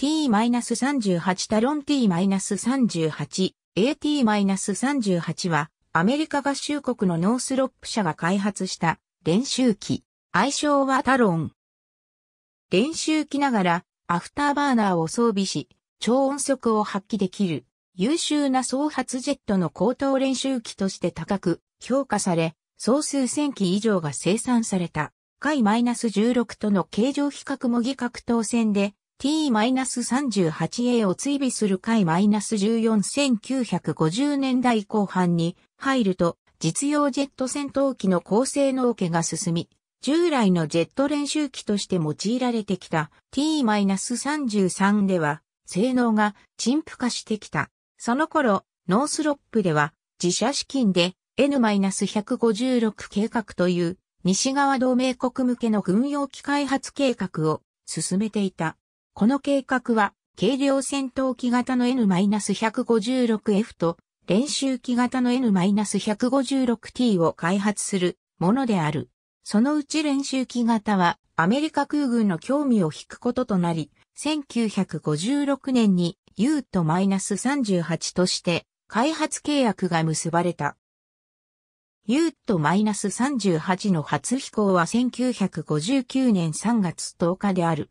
t-38 タロン t-38、AT-38 は、アメリカ合衆国のノースロップ社が開発した練習機。愛称はタロン。練習機ながら、アフターバーナーを装備し、超音速を発揮できる、優秀な総発ジェットの高等練習機として高く評価され、総数1000機以上が生産された。回 -16 との形状比較模擬格闘戦で T-38A を追尾する回 -141950 年代後半に入ると実用ジェット戦闘機の高性能化が進み、従来のジェット練習機として用いられてきた T-33 では性能が陳腐化してきた。その頃、ノースロップでは自社資金で N-156 計画という西側同盟国向けの軍用機開発計画を進めていた。この計画は、軽量戦闘機型の N-156F と、練習機型の N-156T を開発するものである。そのうち練習機型は、アメリカ空軍の興味を引くこととなり、1956年に U と -38 として開発契約が結ばれた。U と -38 の初飛行は1959年3月10日である。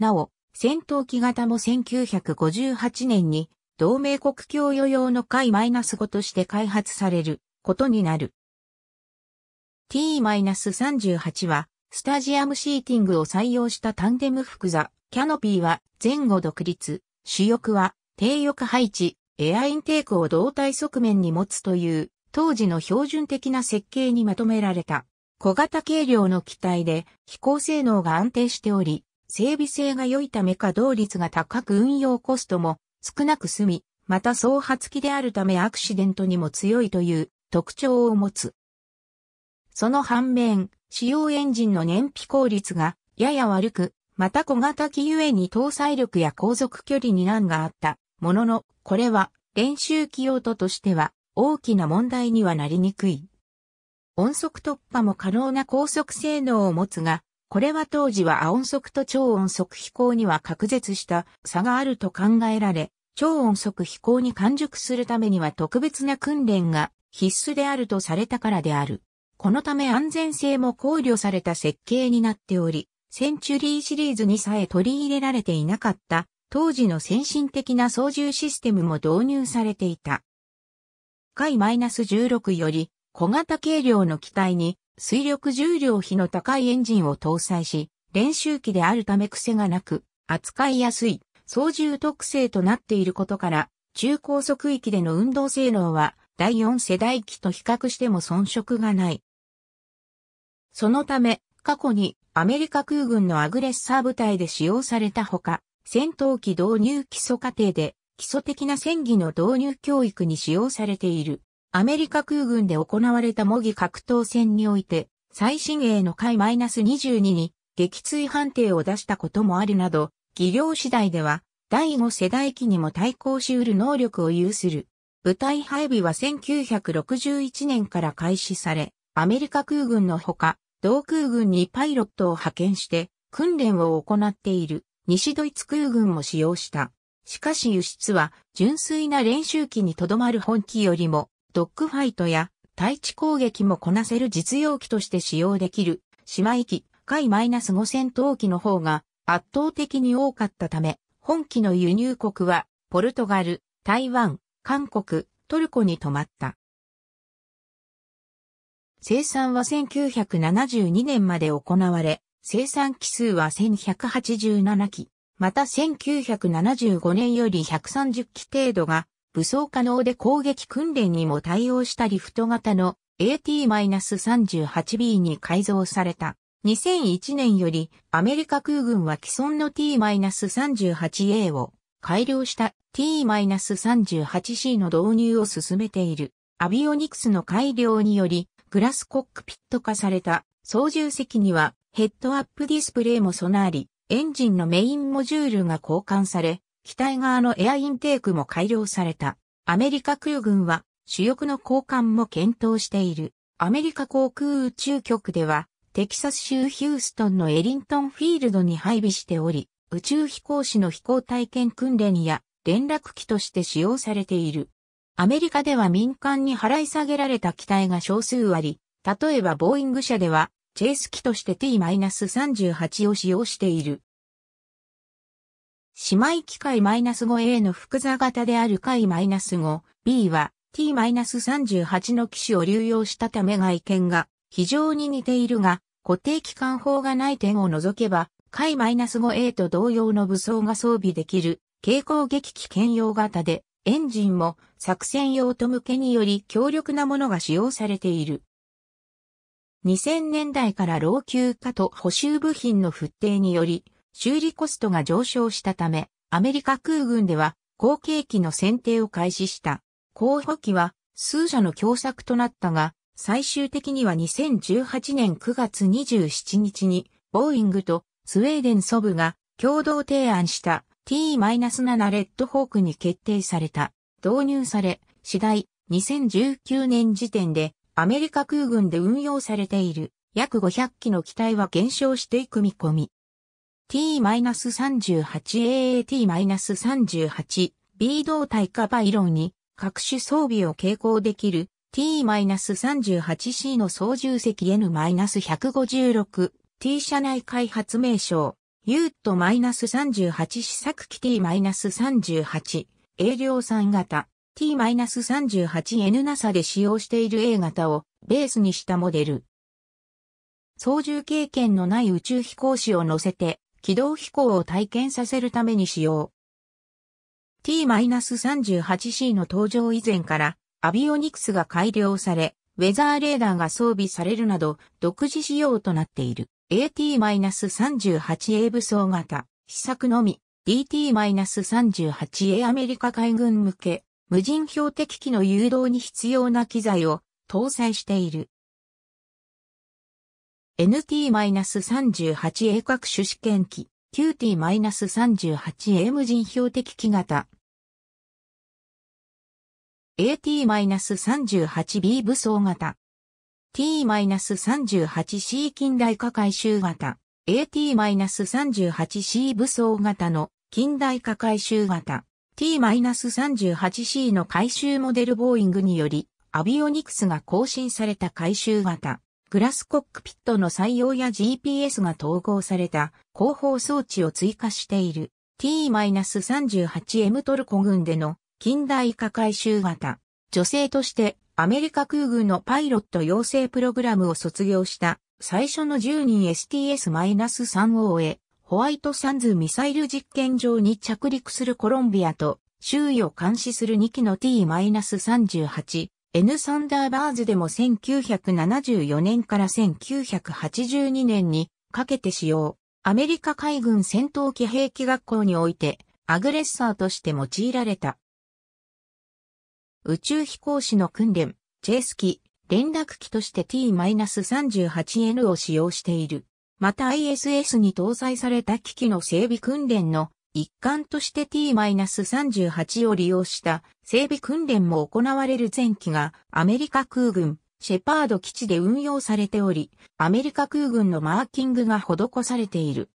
なお、戦闘機型も1958年に同盟国供与用の回 -5 として開発されることになる。T-38 はスタジアムシーティングを採用したタンデム複座、キャノピーは前後独立、主翼は低翼配置、エアインテークを胴体側面に持つという当時の標準的な設計にまとめられた小型軽量の機体で飛行性能が安定しており、整備性が良いため稼働率が高く運用コストも少なく済み、また総発機であるためアクシデントにも強いという特徴を持つ。その反面、使用エンジンの燃費効率がやや悪く、また小型機ゆえに搭載力や航続距離に難があったものの、これは練習機用途としては大きな問題にはなりにくい。音速突破も可能な高速性能を持つが、これは当時は亜音速と超音速飛行には隔絶した差があると考えられ、超音速飛行に完熟するためには特別な訓練が必須であるとされたからである。このため安全性も考慮された設計になっており、センチュリーシリーズにさえ取り入れられていなかった当時の先進的な操縦システムも導入されていた。回 -16 より小型軽量の機体に水力重量比の高いエンジンを搭載し、練習機であるため癖がなく、扱いやすい、操縦特性となっていることから、中高速域での運動性能は第4世代機と比較しても遜色がない。そのため、過去にアメリカ空軍のアグレッサー部隊で使用されたほか、戦闘機導入基礎過程で基礎的な戦技の導入教育に使用されている。アメリカ空軍で行われた模擬格闘戦において、最新鋭の回 -22 に撃墜判定を出したこともあるなど、技量次第では、第5世代機にも対抗し得る能力を有する。部隊配備は1961年から開始され、アメリカ空軍のほか、同空軍にパイロットを派遣して、訓練を行っている西ドイツ空軍も使用した。しかし輸出は純粋な練習機にとどまる本機よりもドッグファイトや対地攻撃もこなせる実用機として使用できる姉妹機、海 -5 戦闘機の方が圧倒的に多かったため、本機の輸入国はポルトガル、台湾、韓国、トルコに止まった。生産は1972年まで行われ、生産機数は1187機、また1975年より130機程度が武装可能で攻撃訓練にも対応したリフト型の AT-38B に改造された。2001年よりアメリカ空軍は既存の T-38A を改良した T-38C の導入を進めている。アビオニクスの改良によりグラスコックピット化された操縦席にはヘッドアップディスプレイも備わり、エンジンのメインモジュールが交換され、機体側のエアインテークも改良された。アメリカ空軍は主翼の交換も検討している。アメリカ航空宇宙局では、テキサス州ヒューストンのエリントンフィールドに配備しており、宇宙飛行士の飛行体験訓練や連絡機として使用されている。アメリカでは民間に払い下げられた機体が少数あり、例えばボーイング社では、チェイス機として T-38 を使用している。姉妹機械 -5A の複座型である解 -5B は T-38 の機種を流用したため外見が非常に似ているが、固定機関砲がない点を除けば、解 -5A と同様の武装が装備できる軽攻撃機兼用型で、エンジンも作戦用と向けにより強力なものが使用されている。2000年代から老朽化と補修部品の復定により、修理コストが上昇したため、アメリカ空軍では後継機の選定を開始した。候補機は数社の共作となったが、最終的には2018年9月27日に、ボーイングとスウェーデンソブが共同提案した T-7 レッドホークに決定された。導入され、次第2019年時点でアメリカ空軍で運用されている約500機の機体は減少していく見込み。t-38aat-38 B 動体化バイロンに各種装備を携行できる T-38C の操縦席 N-156 T 社内開発名称 U-38 試作機 T-38 A 量産型 T-38N s a で使用している A 型をベースにしたモデル。操縦経験のない宇宙飛行士を乗せて軌道飛行を体験させるために使用。T-38C の登場以前からアビオニクスが改良され、ウェザーレーダーが装備されるなど独自仕様となっている AT-38A 武装型、試作のみ DT-38A アメリカ海軍向け無人標的機の誘導に必要な機材を搭載している。NT-38A 各種試験機 QT-38M 人標的機型 AT-38B 武装型 T-38C 近代化回収型 AT-38C 武装型の近代化回収型 T-38C の回収モデルボーイングによりアビオニクスが更新された回収型グラスコックピットの採用や GPS が統合された広報装置を追加している T-38M トルコ軍での近代化回収型。女性としてアメリカ空軍のパイロット養成プログラムを卒業した最初の10人 STS-3 o へホワイトサンズミサイル実験場に着陸するコロンビアと周囲を監視する2機の T-38 N サンダーバーズでも1974年から1982年にかけて使用。アメリカ海軍戦闘機兵器学校においてアグレッサーとして用いられた。宇宙飛行士の訓練、チェイス機、連絡機として T-38N を使用している。また ISS に搭載された機器の整備訓練の一環として T-38 を利用した整備訓練も行われる前期がアメリカ空軍シェパード基地で運用されており、アメリカ空軍のマーキングが施されている。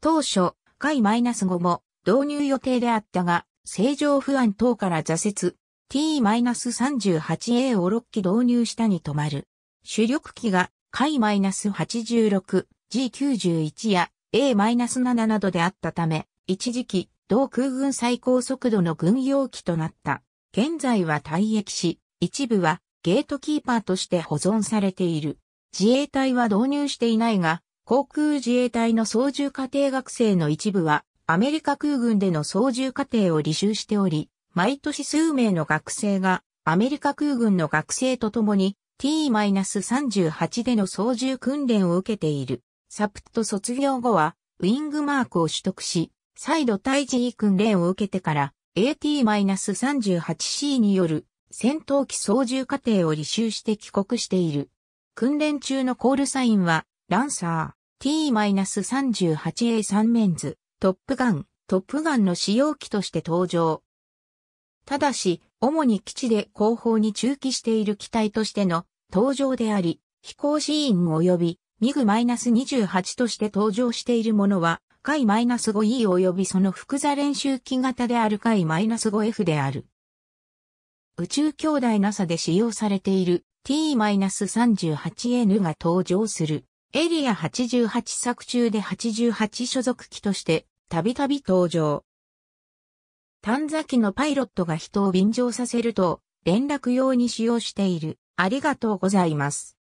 当初、海 -5 も導入予定であったが、正常不安等から挫折、T-38A を6機導入したに止まる。主力機が海 -86、G91 や A-7 などであったため、一時期、同空軍最高速度の軍用機となった。現在は退役し、一部はゲートキーパーとして保存されている。自衛隊は導入していないが、航空自衛隊の操縦課程学生の一部は、アメリカ空軍での操縦課程を履修しており、毎年数名の学生が、アメリカ空軍の学生と共に T-38 での操縦訓練を受けている。サプット卒業後は、ウィングマークを取得し、再度対 G 訓練を受けてから、AT-38C による戦闘機操縦過程を履修して帰国している。訓練中のコールサインは、ランサー、T-38A3 メンズ、トップガン、トップガンの使用機として登場。ただし、主に基地で後方に駐機している機体としての登場であり、飛行シーン及びミグ -28 として登場しているものは、解 -5E 及びその複座練習機型である解 -5F である。宇宙兄弟 NASA で使用されている T-38N が登場する。エリア88作中で88所属機としてたびたび登場。探査機のパイロットが人を便乗させると連絡用に使用している。ありがとうございます。